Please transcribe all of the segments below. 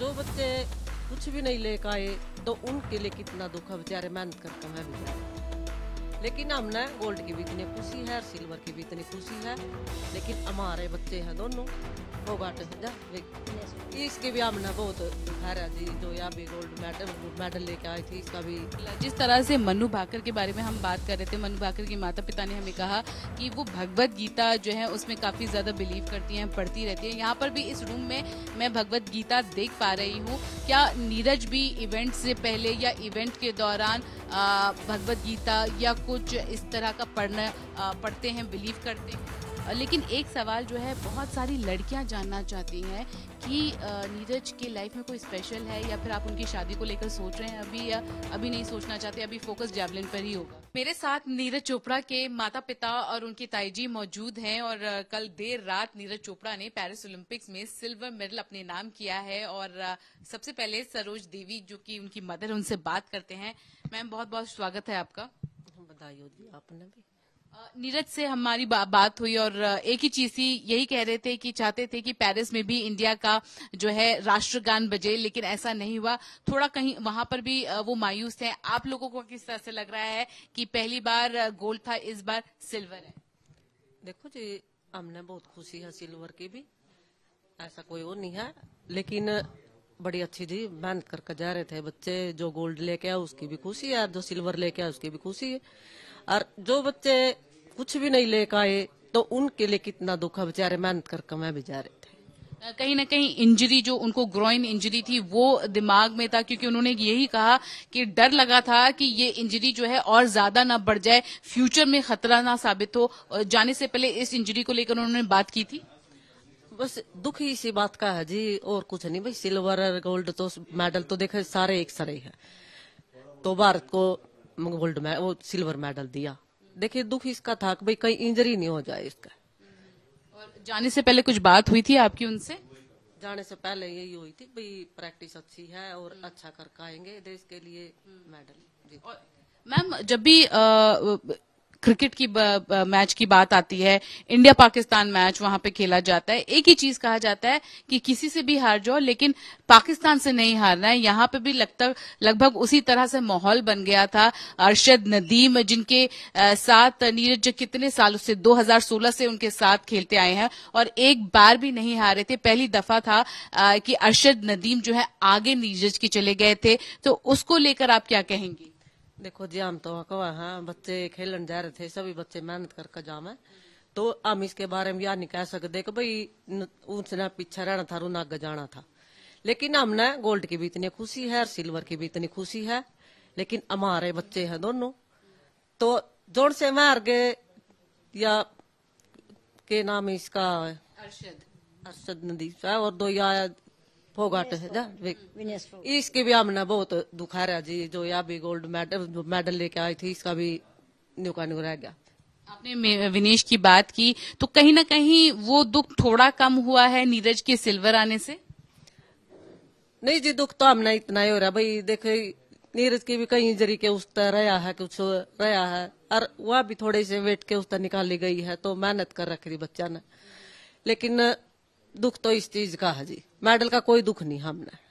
जो बच्चे कुछ भी नहीं लेकर आए तो उनके लिए कितना दुख है बेचारे मेहनत करते हैं बेचारे लेकिन हमने गोल्ड की भी इतनी खुशी है सिल्वर की भी इतनी खुशी है लेकिन हमारे बच्चे हैं दोनों इसके भी हमने बहुत जी जो तो यहाँ भी गोल्ड मेडल मेडल लेके आई थी इसका भी जिस तरह से मनु भाकर के बारे में हम बात कर रहे थे मनु भाकर के माता पिता ने हमें कहा कि वो भगवत गीता जो है उसमें काफ़ी ज़्यादा बिलीव करती हैं पढ़ती रहती हैं यहाँ पर भी इस रूम में मैं भगवत गीता देख पा रही हूँ क्या नीरज भी इवेंट से पहले या इवेंट के दौरान भगवद गीता या कुछ इस तरह का पढ़ना पढ़ते हैं बिलीव करते हैं लेकिन एक सवाल जो है बहुत सारी लड़कियां जानना चाहती हैं कि नीरज के लाइफ में कोई स्पेशल है या फिर आप उनकी शादी को लेकर सोच रहे हैं अभी या अभी नहीं सोचना चाहते अभी फोकस जैवलिन पर ही होगा मेरे साथ नीरज चोपड़ा के माता पिता और उनकी ताईजी मौजूद हैं और कल देर रात नीरज चोपड़ा ने पेरिस ओलंपिक्स में सिल्वर मेडल अपने नाम किया है और सबसे पहले सरोज देवी जो कि उनकी मदर उनसे बात करते हैं मैम बहुत बहुत स्वागत है आपका बधाई आपने भी नीरज से हमारी बा, बात हुई और एक ही चीज थी यही कह रहे थे कि चाहते थे कि पेरिस में भी इंडिया का जो है राष्ट्रगान बजे लेकिन ऐसा नहीं हुआ थोड़ा कहीं वहां पर भी वो मायूस हैं आप लोगों को किस तरह से लग रहा है कि पहली बार गोल्ड था इस बार सिल्वर है देखो जी हमने बहुत खुशी है सिल्वर की भी ऐसा कोई वो नहीं है लेकिन बड़ी अच्छी थी मेहनत करके जा रहे थे बच्चे जो गोल्ड लेके आए उसकी भी खुशी है जो सिल्वर लेके आए उसकी भी खुशी है और जो बच्चे कुछ भी नहीं लेकर आए तो उनके लिए कितना दुख है बेचारे मेहनत कर कमा बेचारे कहीं ना कहीं इंजरी जो उनको ग्रोइन इंजरी थी वो दिमाग में था क्योंकि उन्होंने यही कहा कि डर लगा था कि ये इंजरी जो है और ज्यादा ना बढ़ जाए फ्यूचर में खतरा ना साबित हो जाने से पहले इस इंजरी को लेकर उन्होंने बात की थी बस दुख ही इसी बात का है जी और कुछ नहीं भाई सिल्वर गोल्ड तो मेडल तो देखे सारे एक सारे है तो भारत को गोल्ड में वो सिल्वर मेडल दिया देखिए दुख इसका था कि भाई कहीं इंजरी नहीं हो जाए इसका और जाने से पहले कुछ बात हुई थी आपकी उनसे जाने से पहले यही हुई थी भाई प्रैक्टिस अच्छी है और अच्छा करके आएंगे देश के लिए मेडल हम्म। मैम जब भी आ, क्रिकेट की मैच की बात आती है इंडिया पाकिस्तान मैच वहां पे खेला जाता है एक ही चीज कहा जाता है कि किसी से भी हार जाओ लेकिन पाकिस्तान से नहीं हारना है यहाँ पे भी लगता लगभग उसी तरह से माहौल बन गया था अरशद नदीम जिनके साथ नीरज कितने सालों से 2016 से उनके साथ खेलते आए हैं और एक बार भी नहीं हारे थे पहली दफा था कि अरशद नदीम जो है आगे नीरज के चले गए थे तो उसको लेकर आप क्या कहेंगी देखो जी हम तो कवा हाँ बच्चे खेलन जा रहे थे सभी बच्चे मेहनत करके जाम है तो हम इसके बारे में यह नहीं कह सकते कि भाई उनसे पीछे रहना था रू आगे जाना था लेकिन हमने गोल्ड की भी इतनी खुशी है और सिल्वर की भी इतनी खुशी है लेकिन हमारे बच्चे हैं दोनों तो जोड़ से मार गए या के नाम इसका अर्शद अर्शद नदीफ है और दो या फोगाट है ना इसकी भी हमने बहुत दुखा रहा जी जो यहाँ भी गोल्ड मेडल मेडल लेके आई थी इसका भी नुका रह गया आपने विनेश की बात की तो कहीं ना कहीं वो दुख थोड़ा कम हुआ है नीरज के सिल्वर आने से नहीं जी दुख तो हमने इतना ही हो रहा भाई देखे नीरज की भी कई जरी के उस रहा है कुछ रहा है और वह भी थोड़े से वेट के उस निकाली गई है तो मेहनत कर रख रही बच्चा ने लेकिन दुख तो इस चीज का है जी मेडल का कोई दुख नहीं हमने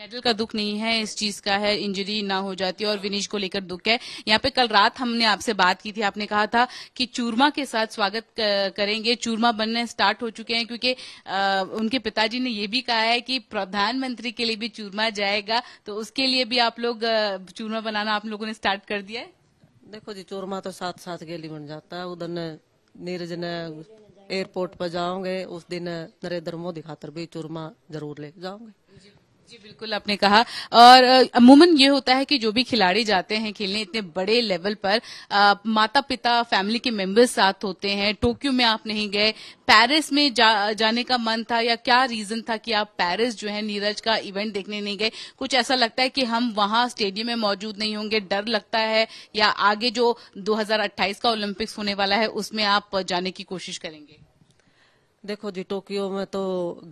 मेडल का दुख नहीं है इस चीज का है इंजरी ना हो जाती और विनीश को लेकर दुख है यहाँ पे कल रात हमने आपसे बात की थी आपने कहा था कि चूरमा के साथ स्वागत करेंगे चूरमा बनने स्टार्ट हो चुके हैं क्योंकि उनके पिताजी ने ये भी कहा है कि प्रधानमंत्री के लिए भी चूरमा जाएगा तो उसके लिए भी आप लोग चूरमा बनाना आप लोगों ने स्टार्ट कर दिया है देखो जी चूरमा तो साथ साथ गेली बन जाता है उधर नीरज ने एयरपोर्ट पर जाओगे उस दिन नरेंद्र मोदी खातर भी चूरमा जरूर ले जाओगे जी बिल्कुल आपने कहा और अमूमन ये होता है कि जो भी खिलाड़ी जाते हैं खेलने इतने बड़े लेवल पर आ, माता पिता फैमिली के मेंबर्स साथ होते हैं टोक्यो में आप नहीं गए पेरिस में जा, जाने का मन था या क्या रीजन था कि आप पेरिस जो है नीरज का इवेंट देखने नहीं गए कुछ ऐसा लगता है कि हम वहां स्टेडियम में मौजूद नहीं होंगे डर लगता है या आगे जो दो का ओलंपिक्स होने वाला है उसमें आप जाने की कोशिश करेंगे देखो जी टोक्यो में तो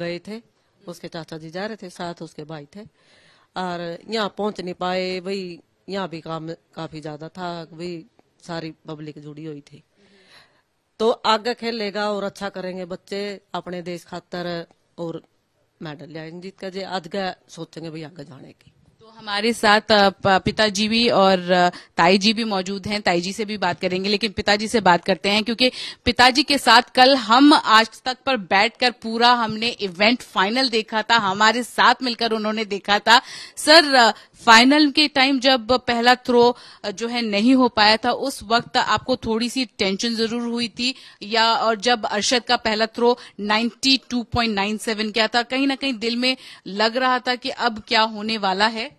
गए थे उसके चाचा जी जा रहे थे साथ उसके भाई थे और यहाँ पहुंच नहीं पाए वही यहाँ भी काम काफी ज्यादा था वही सारी पब्लिक जुड़ी हुई थी तो आगे खेलेगा और अच्छा करेंगे बच्चे अपने देश खातर और मेडल लिया जीत का जे आगे सोचेंगे भाई आगे जाने की हमारे साथ पिताजी भी और ताई जी भी मौजूद हैं ताई जी से भी बात करेंगे लेकिन पिताजी से बात करते हैं क्योंकि पिताजी के साथ कल हम आज तक पर बैठकर पूरा हमने इवेंट फाइनल देखा था हमारे साथ मिलकर उन्होंने देखा था सर फाइनल के टाइम जब पहला थ्रो जो है नहीं हो पाया था उस वक्त आपको थोड़ी सी टेंशन जरूर हुई थी या और जब अरशद का पहला थ्रो 92.97 क्या था कहीं ना कहीं दिल में लग रहा था कि अब क्या होने वाला है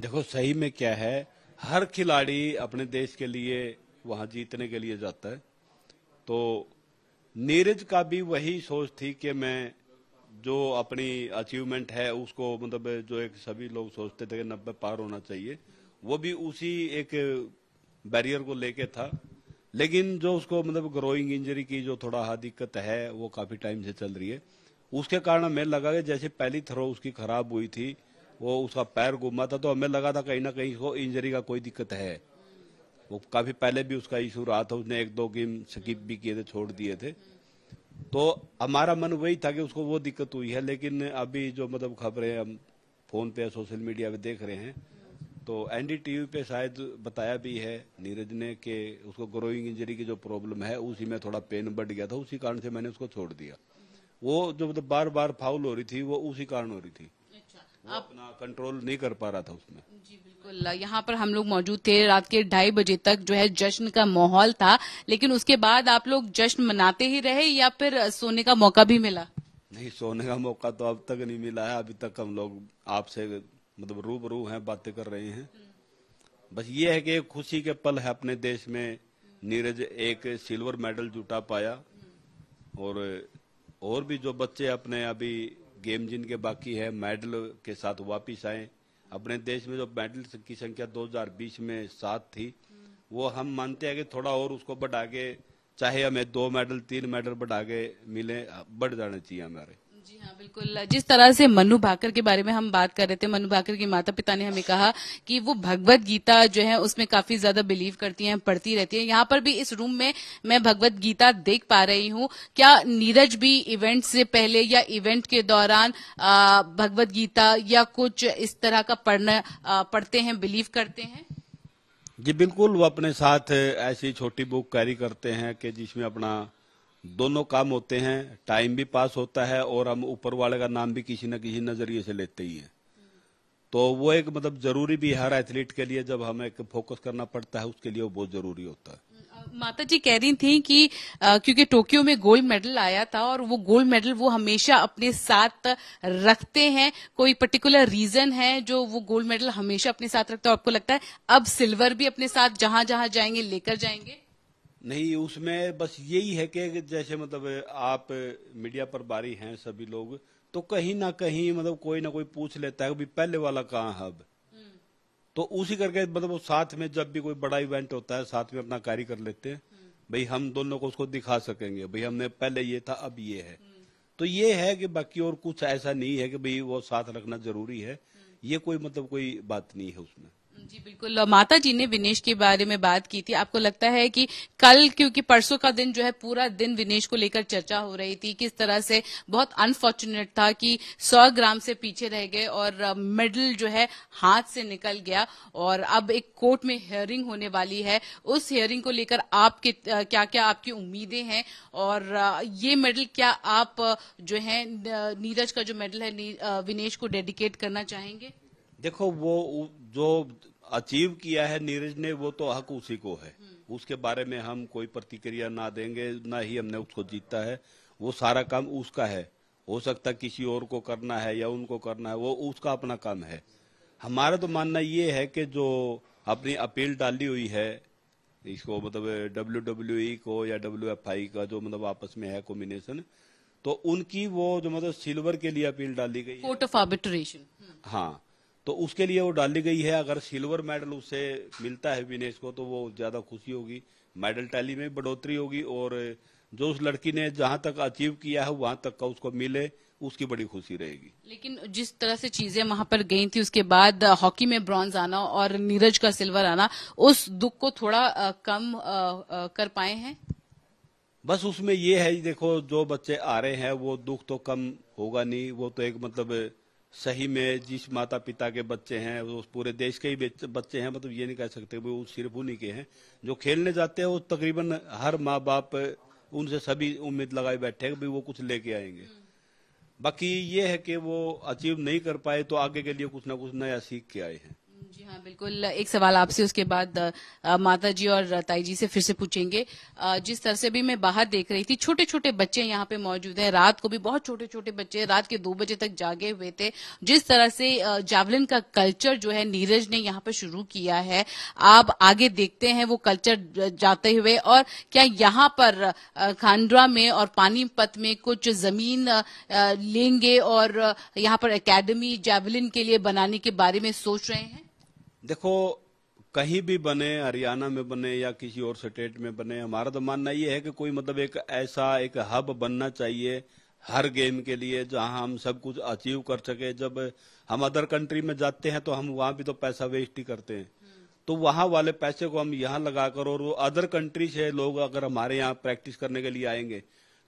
देखो सही में क्या है हर खिलाड़ी अपने देश के लिए वहां जीतने के लिए जाता है तो नीरज का भी वही सोच थी कि मैं जो अपनी अचीवमेंट है उसको मतलब जो एक सभी लोग सोचते थे कि नब्बे पार होना चाहिए वो भी उसी एक बैरियर को लेके था लेकिन जो उसको मतलब ग्रोइंग इंजरी की जो थोड़ा हा दिक्कत है वो काफी टाइम से चल रही है उसके कारण हमें लगा कि जैसे पहली थ्रो उसकी खराब हुई थी वो उसका पैर घूमा था तो हमें लगा था कहीं ना कहीं को इंजरी का कोई दिक्कत है वो काफी पहले भी उसका इशू रहा था उसने एक दो गेम स्किप भी किए थे छोड़ दिए थे तो हमारा मन वही था कि उसको वो दिक्कत हुई है लेकिन अभी जो मतलब खबरें हम फोन पे सोशल मीडिया पे देख रहे हैं तो एनडीटीवी पे शायद बताया भी है नीरज ने कि उसको ग्रोइंग इंजरी की जो प्रॉब्लम है उसी में थोड़ा पेन बढ़ गया था उसी कारण से मैंने उसको छोड़ दिया वो जो मतलब बार बार फाउल हो रही थी वो उसी कारण हो रही थी आप अपना कंट्रोल नहीं कर पा रहा था उसमें जी बिल्कुल यहाँ पर हम लोग मौजूद थे रात के ढाई बजे तक जो है जश्न का माहौल था लेकिन उसके बाद आप लोग जश्न मनाते ही रहे या फिर सोने का मौका भी मिला नहीं सोने का मौका तो अब तक नहीं मिला है अभी तक हम लोग आपसे मतलब रूबरू है बातें कर रहे हैं बस ये है कि खुशी के पल है अपने देश में नीरज एक सिल्वर मेडल जुटा पाया और और भी जो बच्चे अपने अभी गेम जिनके बाकी है मेडल के साथ वापिस आए अपने देश में जो मेडल की संख्या 2020 में सात थी वो हम मानते हैं कि थोड़ा और उसको बढ़ा के चाहे हमें दो मेडल तीन मेडल बढ़ा के मिले बढ़ जाने चाहिए हमारे जी हाँ बिल्कुल जिस तरह से मनु भाकर के बारे में हम बात कर रहे थे मनु भाकर के माता पिता ने हमें कहा कि वो भगवत गीता जो है उसमें काफी ज्यादा बिलीव करती हैं पढ़ती रहती हैं यहाँ पर भी इस रूम में मैं भगवत गीता देख पा रही हूँ क्या नीरज भी इवेंट से पहले या इवेंट के दौरान भगवत गीता या कुछ इस तरह का पढ़ना पढ़ते हैं बिलीव करते हैं जी बिल्कुल वो अपने साथ ऐसी छोटी बुक कैरी करते हैं कि जिसमें अपना दोनों काम होते हैं टाइम भी पास होता है और हम ऊपर वाले का नाम भी किसी न किसी नजरिए से लेते ही हैं तो वो एक मतलब जरूरी भी हर एथलीट के लिए जब हमें फोकस करना पड़ता है उसके लिए वो बहुत जरूरी होता है माता जी कह रही थी कि आ, क्योंकि टोक्यो में गोल्ड मेडल आया था और वो गोल्ड मेडल वो हमेशा अपने साथ रखते हैं कोई पर्टिकुलर रीजन है जो वो गोल्ड मेडल हमेशा अपने साथ रखते हैं आपको लगता है अब सिल्वर भी अपने साथ जहां जहां जाएंगे लेकर जाएंगे नहीं उसमें बस यही है कि जैसे मतलब आप मीडिया पर बारी हैं सभी लोग तो कहीं ना कहीं मतलब कोई ना कोई पूछ लेता है पहले वाला कहाँ हब हम्म। तो उसी करके मतलब साथ में जब भी कोई बड़ा इवेंट होता है साथ में अपना कार्य कर लेते हैं हम्म। भाई हम दोनों को उसको दिखा सकेंगे भाई हमने पहले ये था अब ये है हम्म। तो ये है कि बाकी और कुछ ऐसा नहीं है कि भाई वो साथ रखना जरूरी है ये कोई मतलब कोई बात नहीं है उसमें जी बिल्कुल माता जी ने विनेश के बारे में बात की थी आपको लगता है कि कल क्योंकि परसों का दिन जो है पूरा दिन विनेश को लेकर चर्चा हो रही थी किस तरह से बहुत अनफॉर्चुनेट था कि सौ ग्राम से पीछे रह गए और मेडल जो है हाथ से निकल गया और अब एक कोर्ट में हियरिंग होने वाली है उस हियरिंग को लेकर आपके क्या क्या आपकी उम्मीदें हैं और ये मेडल क्या आप जो है नीरज का जो मेडल है विनेश को डेडिकेट करना चाहेंगे देखो वो जो अचीव किया है नीरज ने वो तो हक उसी को है उसके बारे में हम कोई प्रतिक्रिया ना देंगे ना ही हमने उसको जीता है वो सारा काम उसका है हो सकता किसी और को करना है या उनको करना है वो उसका अपना काम है हमारा तो मानना ये है कि जो अपनी अपील डाली हुई है इसको मतलब डब्ल्यू डब्ल्यू e को या डब्ल्यू एफ आई का जो मतलब आपस में है कॉम्बिनेशन तो उनकी वो जो मतलब सिल्वर के लिए अपील डाली गई कोर्ट ऑफ आर्बिट्रेशन हाँ तो उसके लिए वो डाली गई है अगर सिल्वर मेडल उसे मिलता है विनेश को तो वो ज़्यादा खुशी होगी मेडल टैली में बढ़ोतरी होगी और जो उस लड़की ने जहाँ तक अचीव किया है वहाँ तक का उसको मिले उसकी बड़ी खुशी रहेगी लेकिन जिस तरह से चीजें वहां पर गई थी उसके बाद हॉकी में ब्रॉन्ज आना और नीरज का सिल्वर आना उस दुख को थोड़ा कम कर पाए हैं बस उसमें ये है देखो जो बच्चे आ रहे हैं वो दुख तो कम होगा नहीं वो तो एक मतलब सही में जिस माता पिता के बच्चे हैं वो पूरे देश के ही बच्चे हैं मतलब ये नहीं कह सकते वो सिर्फ उन्हीं के हैं जो खेलने जाते हैं वो तकरीबन हर माँ बाप उनसे सभी उम्मीद लगाए बैठे हैं कि वो कुछ लेके आएंगे बाकी ये है कि वो अचीव नहीं कर पाए तो आगे के लिए कुछ ना कुछ नया सीख के आए हैं हाँ बिल्कुल एक सवाल आपसे उसके बाद माता जी और ताई जी से फिर से पूछेंगे जिस तरह से भी मैं बाहर देख रही थी छोटे छोटे बच्चे यहाँ पे मौजूद हैं रात को भी बहुत छोटे छोटे बच्चे रात के दो बजे तक जागे हुए थे जिस तरह से जावलिन का कल्चर जो है नीरज ने यहाँ पे शुरू किया है आप आगे देखते हैं वो कल्चर जाते हुए और क्या यहाँ पर खांडवा में और पानीपत में कुछ जमीन लेंगे और यहाँ पर अकेडमी जैवलिन के लिए बनाने के बारे में सोच रहे हैं देखो कहीं भी बने हरियाणा में बने या किसी और स्टेट में बने हमारा तो मानना ये है कि कोई मतलब एक ऐसा एक हब बनना चाहिए हर गेम के लिए जहां हम सब कुछ अचीव कर सके जब हम अदर कंट्री में जाते हैं तो हम वहां भी तो पैसा वेस्ट ही करते हैं तो वहां वाले पैसे को हम यहाँ लगाकर और वो अदर कंट्री से लोग अगर हमारे यहाँ प्रैक्टिस करने के लिए आएंगे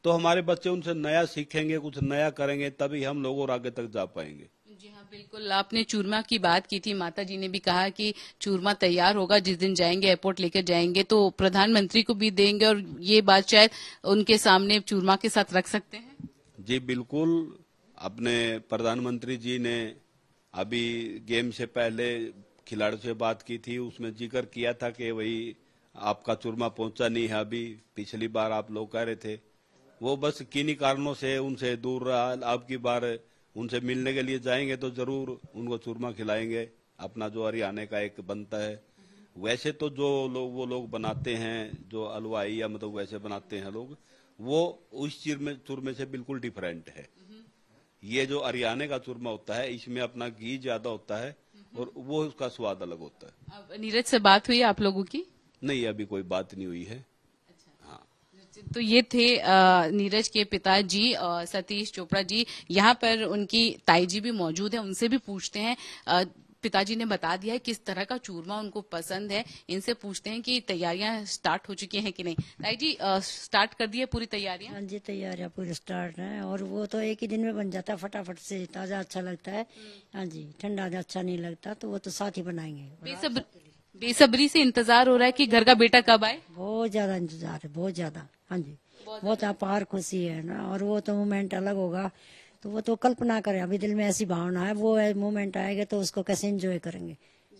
तो हमारे बच्चे उनसे नया सीखेंगे कुछ नया करेंगे तभी हम लोग और आगे तक जा पाएंगे जी हाँ बिल्कुल आपने चूरमा की बात की थी माता जी ने भी कहा कि चूरमा तैयार होगा जिस दिन जाएंगे एयरपोर्ट लेकर जाएंगे तो प्रधानमंत्री को भी देंगे और ये बात शायद उनके सामने चूरमा के साथ रख सकते हैं जी बिल्कुल अपने प्रधानमंत्री जी ने अभी गेम से पहले खिलाड़ियों से बात की थी उसमें जिक्र किया था कि वही आपका चूरमा पहुंचा नहीं है अभी पिछली बार आप लोग कह रहे थे वो बस किन्हीं कारणों से उनसे दूर रहा आपकी बार उनसे मिलने के लिए जाएंगे तो जरूर उनको चूरमा खिलाएंगे अपना जो हरियाणा का एक बनता है वैसे तो जो लोग वो लोग बनाते हैं जो अलवाई या मतलब वैसे बनाते हैं लोग वो उस चूरमे चूरमे से बिल्कुल डिफरेंट है ये जो हरियाणा का चूरमा होता है इसमें अपना घी ज्यादा होता है और वो उसका स्वाद अलग होता है नीरज से बात हुई आप लोगों की नहीं अभी कोई बात नहीं हुई है तो ये थे नीरज के पिताजी सतीश चोपड़ा जी यहाँ पर उनकी ताई जी भी मौजूद है उनसे भी पूछते हैं पिताजी ने बता दिया है किस तरह का चूरमा उनको पसंद है इनसे पूछते हैं कि तैयारियां स्टार्ट हो चुकी हैं कि नहीं ताई जी आ, स्टार्ट कर दी है पूरी तैयारियां हाँ जी तैयारियां पूरी स्टार्ट है और वो तो एक ही दिन में बन जाता है फटाफट से ताजा अच्छा लगता है हम्म। हाँ जी ठंडा अच्छा नहीं लगता तो वो तो साथ ही बनाएंगे बेसब्री बेसब्री से इंतजार हो रहा है की घर का बेटा कब आए बहुत ज्यादा इंतजार है बहुत ज्यादा हाँ जी बहुत अपार तो खुशी है ना और वो तो मोमेंट अलग होगा तो वो तो कल्पना करे अभी दिल में ऐसी भावना है वो मोमेंट आएगा तो उसको कैसे एंजॉय करेंगे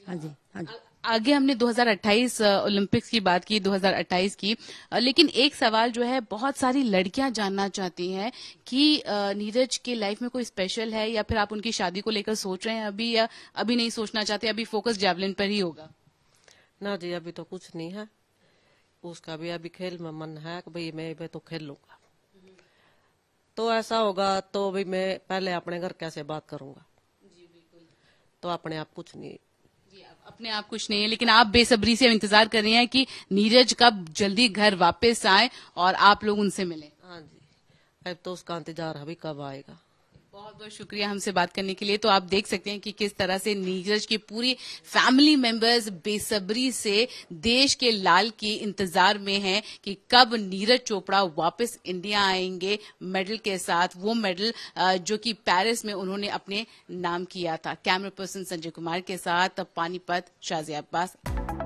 हाँ जी हाँ जी आगे हमने 2028 ओलंपिक्स की बात की 2028 की लेकिन एक सवाल जो है बहुत सारी लड़कियां जानना चाहती हैं कि नीरज के लाइफ में कोई स्पेशल है या फिर आप उनकी शादी को लेकर सोच रहे हैं अभी या अभी नहीं सोचना चाहते अभी फोकस जैवलिन पर ही होगा ना जी अभी तो कुछ नहीं है उसका भी अभी खेल में मन है कि भाई मैं भी तो खेल लूंगा तो ऐसा होगा तो भी मैं पहले अपने घर कैसे बात करूंगा जी तो अपने आप कुछ नहीं अपने आप कुछ नहीं है लेकिन आप बेसब्री से इंतजार कर रहे हैं कि नीरज कब जल्दी घर वापस आए और आप लोग उनसे मिले हाँ जी अब तो उसका इंतजार अभी कब आएगा बहुत बहुत शुक्रिया हमसे बात करने के लिए तो आप देख सकते हैं कि किस तरह से नीरज की पूरी फैमिली मेंबर्स बेसब्री से देश के लाल के इंतजार में हैं कि कब नीरज चोपड़ा वापस इंडिया आएंगे मेडल के साथ वो मेडल जो कि पेरिस में उन्होंने अपने नाम किया था कैमरा पर्सन संजय कुमार के साथ पानीपत शाजिया अब्बास